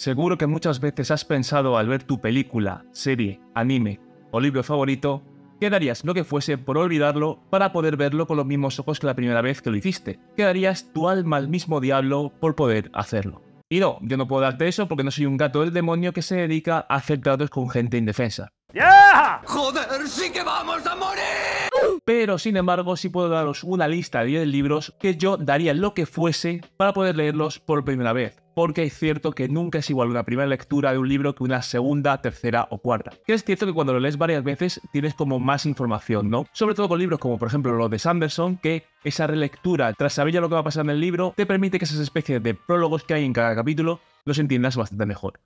Seguro que muchas veces has pensado al ver tu película, serie, anime o libro favorito, que darías lo que fuese por olvidarlo para poder verlo con los mismos ojos que la primera vez que lo hiciste? ¿Qué darías tu alma al mismo diablo por poder hacerlo? Y no, yo no puedo darte eso porque no soy un gato del demonio que se dedica a hacer tratos con gente indefensa. Ya. ¡Joder, sí que vamos a morir! Pero sin embargo, sí puedo daros una lista de 10 libros que yo daría lo que fuese para poder leerlos por primera vez porque es cierto que nunca es igual una primera lectura de un libro que una segunda, tercera o cuarta. Que es cierto que cuando lo lees varias veces tienes como más información, ¿no? Sobre todo con libros como por ejemplo los de Sanderson, que esa relectura, tras saber ya lo que va a pasar en el libro, te permite que esas especies de prólogos que hay en cada capítulo los entiendas bastante mejor.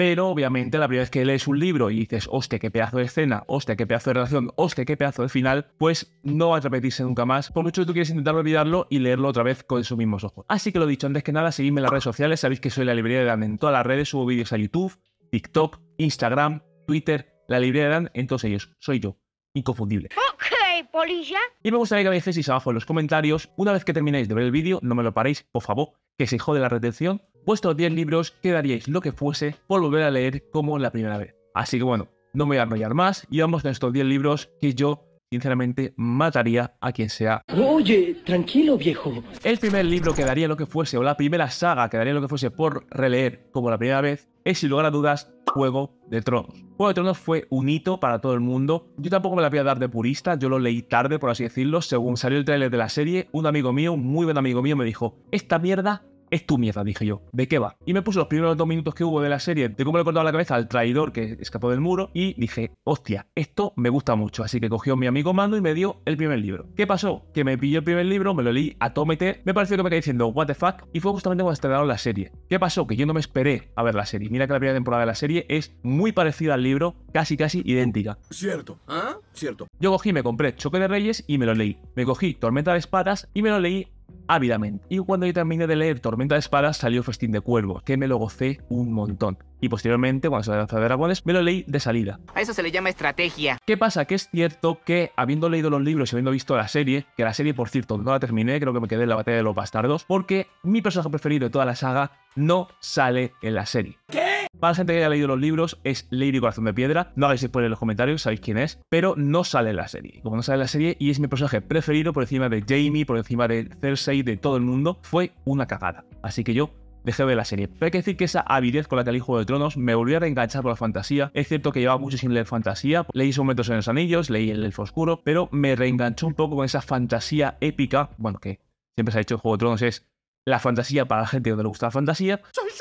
Pero obviamente la primera vez que lees un libro y dices, hostia, qué pedazo de escena, hostia, qué pedazo de relación, hostia, qué pedazo de final, pues no va a repetirse nunca más, por mucho que tú quieras intentar olvidarlo y leerlo otra vez con sus mismos ojos. Así que lo dicho, antes que nada, seguidme en las redes sociales, sabéis que soy la librería de Dan en todas las redes, subo vídeos a YouTube, TikTok, Instagram, Twitter, la librería de Dan, en todos ellos, soy yo, inconfundible. ¡Oh! polilla. Y me gustaría que me dijeseis abajo en los comentarios, una vez que terminéis de ver el vídeo, no me lo paréis, por favor, que se jode la retención, vuestros 10 libros quedaríais lo que fuese por volver a leer como la primera vez. Así que bueno, no me voy a enrollar más y vamos con estos 10 libros que yo sinceramente mataría a quien sea. Oye, tranquilo viejo. El primer libro que daría lo que fuese, o la primera saga que daría lo que fuese por releer como la primera vez, es sin lugar a dudas Juego de Tronos. Juego de Tronos fue un hito para todo el mundo. Yo tampoco me la voy a dar de purista, yo lo leí tarde, por así decirlo. Según salió el tráiler de la serie, un amigo mío, un muy buen amigo mío, me dijo, esta mierda es tu mierda, dije yo. ¿De qué va? Y me puse los primeros dos minutos que hubo de la serie de cómo le cortaba la cabeza al traidor que escapó del muro y dije, hostia, esto me gusta mucho. Así que cogió mi amigo Mando y me dio el primer libro. ¿Qué pasó? Que me pilló el primer libro, me lo leí a tómete, me pareció que me quedé diciendo, what the fuck, y fue justamente cuando estrenaron la serie. ¿Qué pasó? Que yo no me esperé a ver la serie. Mira que la primera temporada de la serie es muy parecida al libro, casi casi idéntica. Cierto, ¿ah? Cierto. Yo cogí, me compré Choque de Reyes y me lo leí. Me cogí Tormenta de Espadas y me lo leí ávidamente. Y cuando yo terminé de leer Tormenta de Espadas, salió Festín de Cuervo, que me lo gocé un montón. Y posteriormente, cuando se danza de Dragones, me lo leí de salida. A eso se le llama estrategia. ¿Qué pasa? Que es cierto que, habiendo leído los libros y habiendo visto la serie, que la serie, por cierto, no la terminé, creo que me quedé en la batalla de los bastardos, porque mi personaje preferido de toda la saga no sale en la serie. ¿Qué? Para la gente que haya leído los libros, es Lady Corazón de Piedra. No hagáis spoiler en los comentarios, sabéis quién es, pero no sale en la serie. Como no sale en la serie y es mi personaje preferido por encima de Jamie, por encima de Cersei, de todo el mundo, fue una cagada. Así que yo dejé de ver la serie. Pero hay que decir que esa avidez con la que leí Juego de Tronos me volvió a reenganchar por la fantasía. Es cierto que llevaba mucho sin leer fantasía, leí su momentos en los anillos, leí El Elfo Oscuro, pero me reenganchó un poco con esa fantasía épica, bueno, que siempre se ha dicho en Juego de Tronos, es la fantasía para la gente que le gusta la fantasía. ¡Sois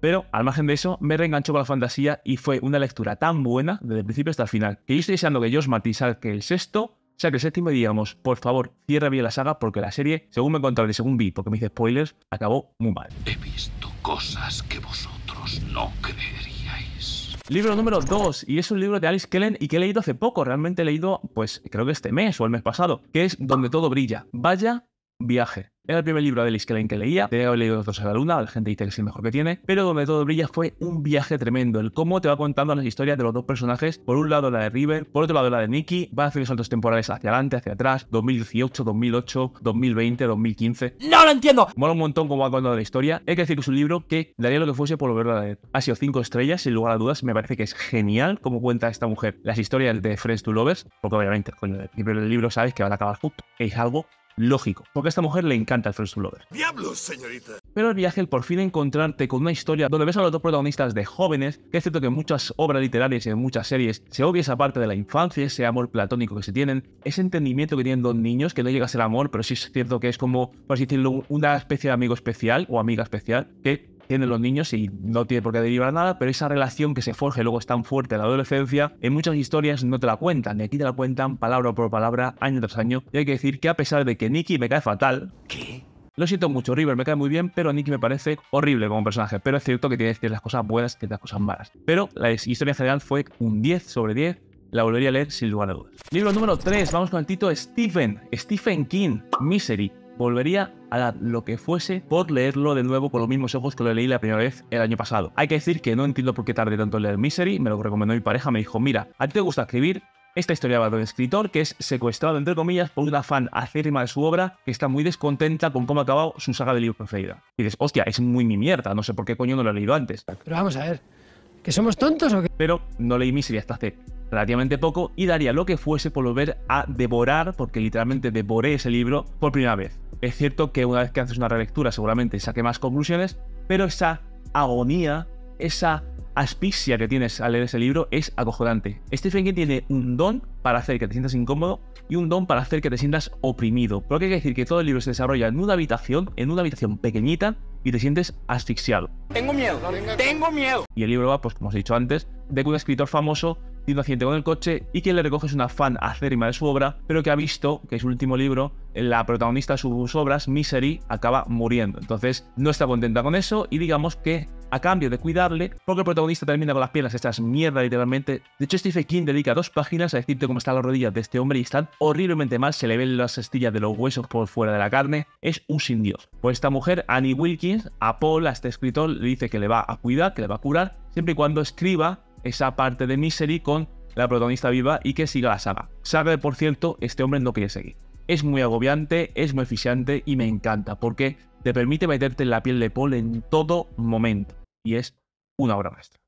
pero al margen de eso, me reenganchó con la fantasía y fue una lectura tan buena desde el principio hasta el final. Que yo estoy deseando que Josh Martin que el sexto, sea que el séptimo digamos, por favor, cierra bien la saga porque la serie, según me contaron y según vi, porque me hice spoilers, acabó muy mal. He visto cosas que vosotros no creeríais. Libro número 2, y es un libro de Alice Kellen y que he leído hace poco, realmente he leído, pues creo que este mes o el mes pasado, que es Donde todo brilla. Vaya viaje. Era el primer libro de Alice que leía, te he leído los dos a la luna, la gente dice que es el mejor que tiene, pero donde todo brilla fue un viaje tremendo, el cómo te va contando las historias de los dos personajes, por un lado la de River, por otro lado la de Nicky, va haciendo saltos temporales hacia adelante, hacia atrás, 2018, 2008, 2020, 2015. ¡No lo entiendo! Mola un montón cómo va contando la historia, hay que decir que es un libro que daría lo que fuese por volverlo a leer. Ha sido cinco estrellas, sin lugar a dudas, me parece que es genial cómo cuenta esta mujer las historias de Friends to Lovers, porque obviamente, coño, el libro sabes que van a acabar Que es algo lógico, porque a esta mujer le encanta el First blogger. ¡Diablos, señorita! Pero el viaje, el por fin encontrarte con una historia donde ves a los dos protagonistas de jóvenes, que es cierto que en muchas obras literarias y en muchas series se obvia esa parte de la infancia, ese amor platónico que se tienen, ese entendimiento que tienen dos niños, que no llega a ser amor, pero sí es cierto que es como, por así decirlo, una especie de amigo especial o amiga especial, que tienen los niños y no tiene por qué derivar nada, pero esa relación que se forge luego es tan fuerte en la adolescencia, en muchas historias no te la cuentan, y aquí te la cuentan palabra por palabra, año tras año, y hay que decir que a pesar de que Nicky me cae fatal, ¿qué? Lo siento mucho, River me cae muy bien, pero Nicky me parece horrible como personaje. Pero es cierto que tiene las cosas buenas que las cosas malas. Pero la historia en general fue un 10 sobre 10. La volvería a leer sin lugar a dudas. Libro número 3, vamos con el título Stephen, Stephen King, Misery volvería a dar lo que fuese por leerlo de nuevo con los mismos ojos que lo leí la primera vez el año pasado. Hay que decir que no entiendo por qué tardé tanto en leer Misery, me lo recomendó mi pareja, me dijo, mira, a ti te gusta escribir, esta historia va de un escritor que es secuestrado, entre comillas, por una fan acérrima de su obra que está muy descontenta con cómo ha acabado su saga de libros preferida. Y dices, hostia, es muy mi mierda, no sé por qué coño no lo he leído antes. Pero vamos a ver, ¿que somos tontos o qué? Pero no leí Misery hasta hace relativamente poco y daría lo que fuese por volver a devorar, porque literalmente devoré ese libro por primera vez. Es cierto que una vez que haces una relectura seguramente saque más conclusiones, pero esa agonía, esa asfixia que tienes al leer ese libro es acojonante. Stephen King tiene un don para hacer que te sientas incómodo y un don para hacer que te sientas oprimido. Porque hay que decir que todo el libro se desarrolla en una habitación, en una habitación pequeñita, y te sientes asfixiado. Tengo miedo, tengo miedo. Y el libro va, pues como os he dicho antes, de que un escritor famoso tiene con el coche y quien le recoge es una fan acérrima de su obra, pero que ha visto que es su último libro, la protagonista de sus obras, Misery, acaba muriendo. Entonces no está contenta con eso y digamos que a cambio de cuidarle, porque el protagonista termina con las piernas estas mierda literalmente. De hecho, Stephen King dedica dos páginas a decirte cómo están las rodillas de este hombre y están horriblemente mal, se le ven las estillas de los huesos por fuera de la carne, es un sin dios. Pues esta mujer, Annie Wilkins, a Paul, a este escritor, le dice que le va a cuidar, que le va a curar, siempre y cuando escriba esa parte de Misery con la protagonista viva y que siga la saga. Saga por cierto, este hombre no quiere seguir. Es muy agobiante, es muy eficiente y me encanta porque te permite meterte en la piel de Paul en todo momento. Y es una obra maestra.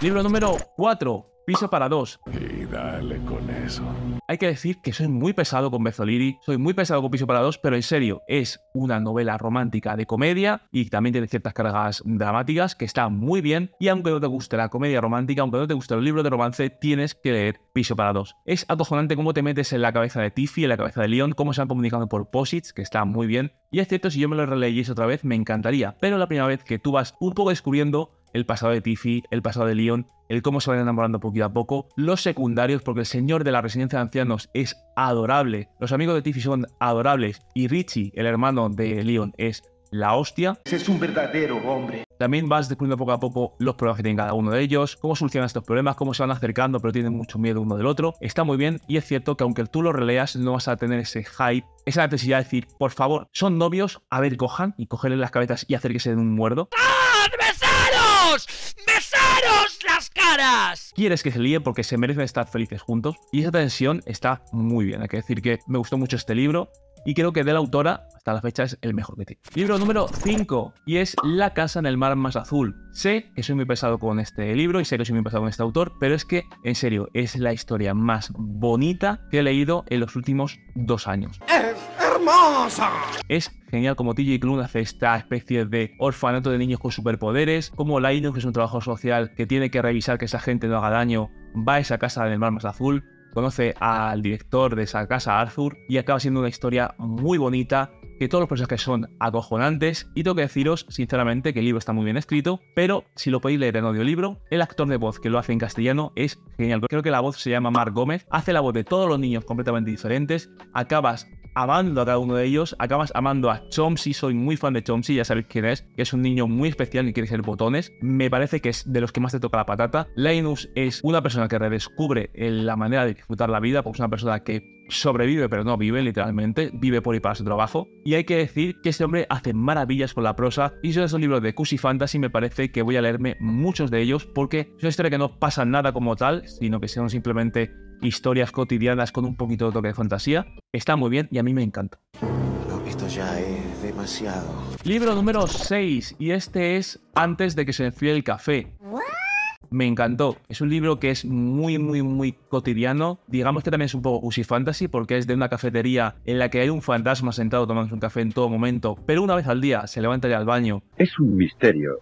Libro número 4, Piso para dos. Eh, dale con eso. Hay que decir que soy muy pesado con Bezoliri, soy muy pesado con Piso para dos, pero en serio, es una novela romántica de comedia y también tiene ciertas cargas dramáticas que está muy bien. Y aunque no te guste la comedia romántica, aunque no te guste el libro de romance, tienes que leer Piso para dos. Es acojonante cómo te metes en la cabeza de Tiffy, en la cabeza de Leon, cómo se han comunicado por posits, que está muy bien. Y es cierto, si yo me lo releyese otra vez, me encantaría. Pero la primera vez que tú vas un poco descubriendo el pasado de Tiffy, el pasado de Leon, el cómo se van enamorando poquito a poco, los secundarios, porque el señor de la residencia de ancianos es adorable, los amigos de Tiffy son adorables, y Richie, el hermano de Leon, es la hostia. Ese Es un verdadero hombre. También vas descubriendo poco a poco los problemas que tiene cada uno de ellos, cómo solucionan estos problemas, cómo se van acercando, pero tienen mucho miedo uno del otro. Está muy bien y es cierto que aunque tú lo releas, no vas a tener ese hype, esa necesidad de decir, por favor, son novios, a ver, cojan y cogerle las cabezas y hacer que se den un muerdo. ¡Ah! Quieres que se líe porque se merecen estar felices juntos y esa tensión está muy bien. Hay que decir que me gustó mucho este libro y creo que de la autora hasta la fecha es el mejor que tiene. Libro número 5 y es La casa en el mar más azul. Sé que soy muy pesado con este libro y sé que soy muy pesado con este autor, pero es que en serio es la historia más bonita que he leído en los últimos dos años. Es genial como TJ Clun hace esta especie de orfanato de niños con superpoderes, como Linus, que es un trabajo social que tiene que revisar que esa gente no haga daño, va a esa casa del mar más azul, conoce al director de esa casa, Arthur, y acaba siendo una historia muy bonita, que todos los personajes son acojonantes, y tengo que deciros, sinceramente, que el libro está muy bien escrito, pero si lo podéis leer en audiolibro, el actor de voz que lo hace en castellano es genial. Creo que la voz se llama Mark Gómez, hace la voz de todos los niños completamente diferentes, acabas amando a cada uno de ellos, acabas amando a Chompsy, soy muy fan de Chompsy, ya sabéis quién es, que es un niño muy especial y quiere ser botones, me parece que es de los que más te toca la patata. Linus es una persona que redescubre eh, la manera de disfrutar la vida, porque es una persona que sobrevive, pero no vive literalmente, vive por y para su trabajo. Y hay que decir que este hombre hace maravillas con la prosa y son un libros de Cusi Fantasy, me parece que voy a leerme muchos de ellos porque es una historia que no pasa nada como tal, sino que son simplemente historias cotidianas con un poquito de toque de fantasía. Está muy bien y a mí me encanta. Esto ya es demasiado. Libro número 6 y este es Antes de que se enfríe el café. Me encantó. Es un libro que es muy, muy, muy cotidiano. Digamos que también es un poco usy fantasy porque es de una cafetería en la que hay un fantasma sentado tomando un café en todo momento, pero una vez al día se levanta ya al baño. Es un misterio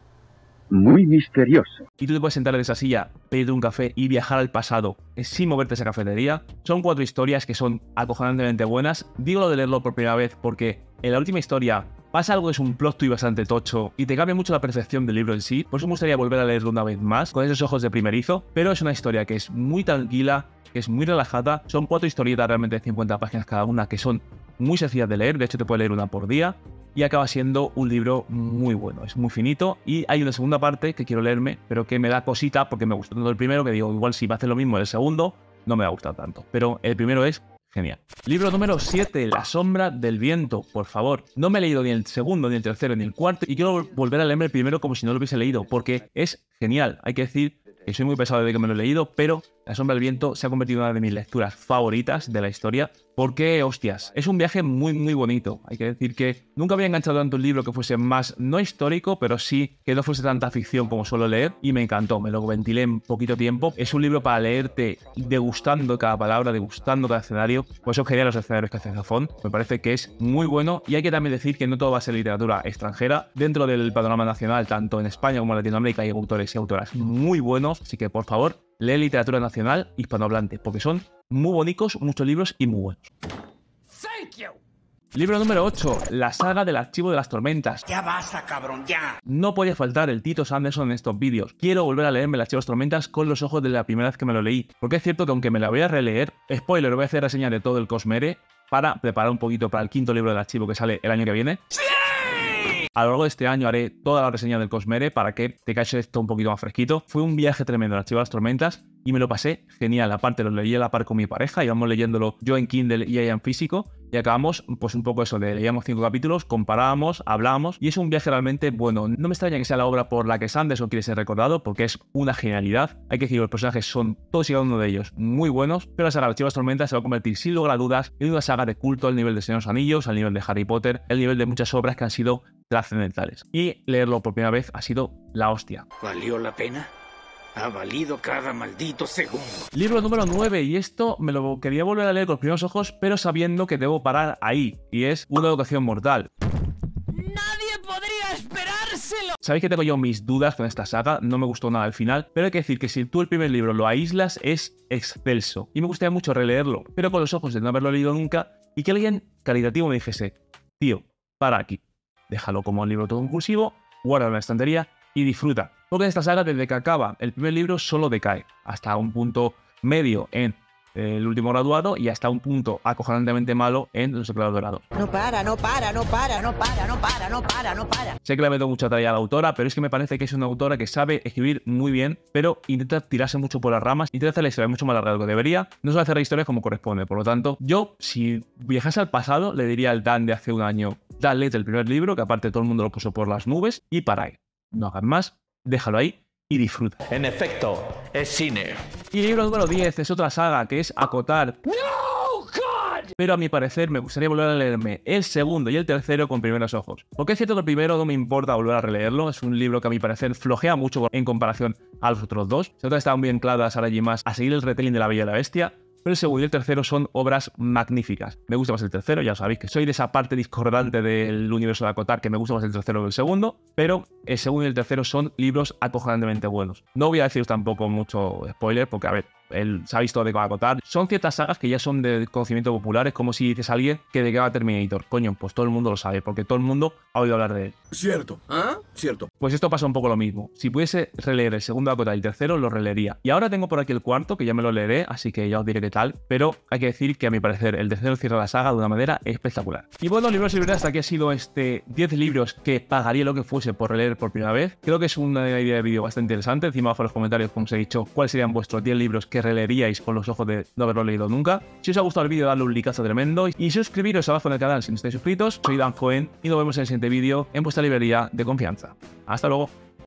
muy misterioso. Y tú te puedes sentar en esa silla, pedir un café y viajar al pasado sin moverte a esa cafetería. Son cuatro historias que son acojonantemente buenas. Digo lo de leerlo por primera vez porque en la última historia pasa algo que es un plot twist bastante tocho y te cambia mucho la percepción del libro en sí. Por eso me gustaría volver a leerlo una vez más con esos ojos de primerizo. Pero es una historia que es muy tranquila, que es muy relajada. Son cuatro historietas realmente de 50 páginas cada una que son muy sencillas de leer, de hecho te puedes leer una por día, y acaba siendo un libro muy bueno, es muy finito y hay una segunda parte que quiero leerme, pero que me da cosita porque me gustó tanto el primero que digo, igual si va a hacer lo mismo el segundo, no me va a gustar tanto, pero el primero es genial. Libro número 7, La sombra del viento, por favor. No me he leído ni el segundo, ni el tercero, ni el cuarto y quiero volver a leerme el primero como si no lo hubiese leído porque es genial, hay que decir que soy muy pesado de que me lo he leído, pero La sombra del viento se ha convertido en una de mis lecturas favoritas de la historia porque, hostias, es un viaje muy, muy bonito. Hay que decir que nunca había enganchado tanto un libro que fuese más, no histórico, pero sí que no fuese tanta ficción como suelo leer. Y me encantó, me lo ventilé en poquito tiempo. Es un libro para leerte degustando cada palabra, degustando cada escenario. Pues eso quería los escenarios que hace Zafón. Me parece que es muy bueno. Y hay que también decir que no todo va a ser literatura extranjera. Dentro del panorama nacional, tanto en España como en Latinoamérica, hay autores y autoras muy buenos. Así que, por favor, Lee literatura nacional hispanohablante, porque son muy bonitos, muchos libros y muy buenos. Libro número 8, la saga del archivo de las tormentas. Ya basta, cabrón, ya. No podía faltar el Tito Sanderson en estos vídeos. Quiero volver a leerme el archivo de las tormentas con los ojos de la primera vez que me lo leí. Porque es cierto que aunque me la voy a releer, spoiler, voy a hacer reseña de todo el Cosmere para preparar un poquito para el quinto libro del archivo que sale el año que viene. A lo largo de este año haré toda la reseña del Cosmere para que te caches esto un poquito más fresquito. Fue un viaje tremendo las chivas de las Tormentas y me lo pasé genial. Aparte, lo leí a la par con mi pareja, íbamos leyéndolo yo en Kindle y ella en físico. Y acabamos, pues un poco eso, leíamos cinco capítulos, comparábamos, hablábamos, y es un viaje realmente bueno. No me extraña que sea la obra por la que Sanderson quiere ser recordado, porque es una genialidad. Hay que decir, los personajes son todos y cada uno de ellos muy buenos, pero la saga de las Tormentas se va a convertir sin lugar a dudas en una saga de culto al nivel de Señor Anillos, al nivel de Harry Potter, al nivel de muchas obras que han sido trascendentales. Y leerlo por primera vez ha sido la hostia. ¿Valió la pena? Ha valido cada maldito segundo. Libro número 9, y esto me lo quería volver a leer con los primeros ojos, pero sabiendo que debo parar ahí, y es Una educación mortal. ¡Nadie podría esperárselo! Sabéis que tengo yo mis dudas con esta saga, no me gustó nada al final, pero hay que decir que si tú el primer libro lo aíslas es excelso, y me gustaría mucho releerlo, pero con los ojos de no haberlo leído nunca, y que alguien caritativo me dijese, tío, para aquí, déjalo como un libro todo inclusivo, guarda en la estantería y disfruta. Porque esta saga, desde que acaba el primer libro, solo decae hasta un punto medio en eh, el último graduado y hasta un punto acojonantemente malo en los teclados dorado. No para, no para, no para, no para, no para, no para, no para. Sé que le meto mucha talla a la autora, pero es que me parece que es una autora que sabe escribir muy bien, pero intenta tirarse mucho por las ramas, intenta hacer la historia mucho más larga de lo que debería, no suele hacer la historia como corresponde. Por lo tanto, yo, si viajase al pasado, le diría al Dan de hace un año, dale el primer libro, que aparte todo el mundo lo puso por las nubes, y para ahí. No hagan más, déjalo ahí y disfruta. En efecto, es cine. Y libro número 10 es otra saga que es Acotar. Pero a mi parecer me gustaría volver a leerme el segundo y el tercero con primeros ojos. Porque es cierto que el primero no me importa volver a releerlo, es un libro que a mi parecer flojea mucho en comparación a los otros dos. Se nota que están bien claras ahora y más a seguir el retelling de la Bella y la Bestia, pero el segundo y el tercero son obras magníficas. Me gusta más el tercero, ya sabéis que soy de esa parte discordante del universo de Acotar, que me gusta más el tercero que el segundo, pero el segundo y el tercero son libros acojonantemente buenos. No voy a deciros tampoco mucho spoiler, porque a ver, él se ha visto de acotar? Son ciertas sagas que ya son de conocimiento popular, es como si dices a alguien que de qué va Terminator. Coño, pues todo el mundo lo sabe, porque todo el mundo ha oído hablar de él. Cierto, ¿ah? Cierto. Pues esto pasa un poco lo mismo. Si pudiese releer el segundo acotar y el tercero, lo releería. Y ahora tengo por aquí el cuarto, que ya me lo leeré, así que ya os diré qué tal. Pero hay que decir que a mi parecer el tercero cierra la saga de una manera espectacular. Y bueno, libros y hasta aquí ha sido este 10 libros que pagaría lo que fuese por releer por primera vez. Creo que es una idea de vídeo bastante interesante. Encima abajo en los comentarios, como os he dicho, cuáles serían vuestros 10 libros que que releeríais con los ojos de no haberlo leído nunca. Si os ha gustado el vídeo, dadle un likeazo tremendo y suscribiros abajo en el canal si no estáis suscritos. Soy Dan Cohen y nos vemos en el siguiente vídeo en vuestra librería de confianza. Hasta luego.